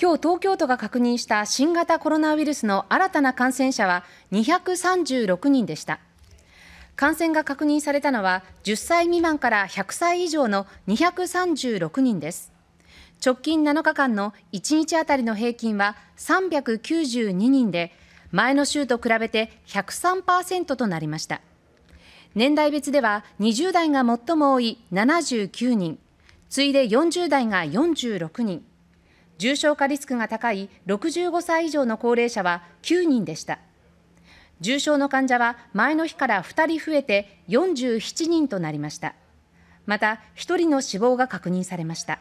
今日東京都が確認した新型コロナウイルスの新たな感染者は236人でした感染が確認されたのは10歳未満から100歳以上の236人です直近7日間の1日あたりの平均は392人で前の週と比べて103%となりました年代別では20代が最も多い79人次いで40代が46人重症化リスクが高い65歳以上の高齢者は9人でした。重症の患者は前の日から2人増えて47人となりました。また、1人の死亡が確認されました。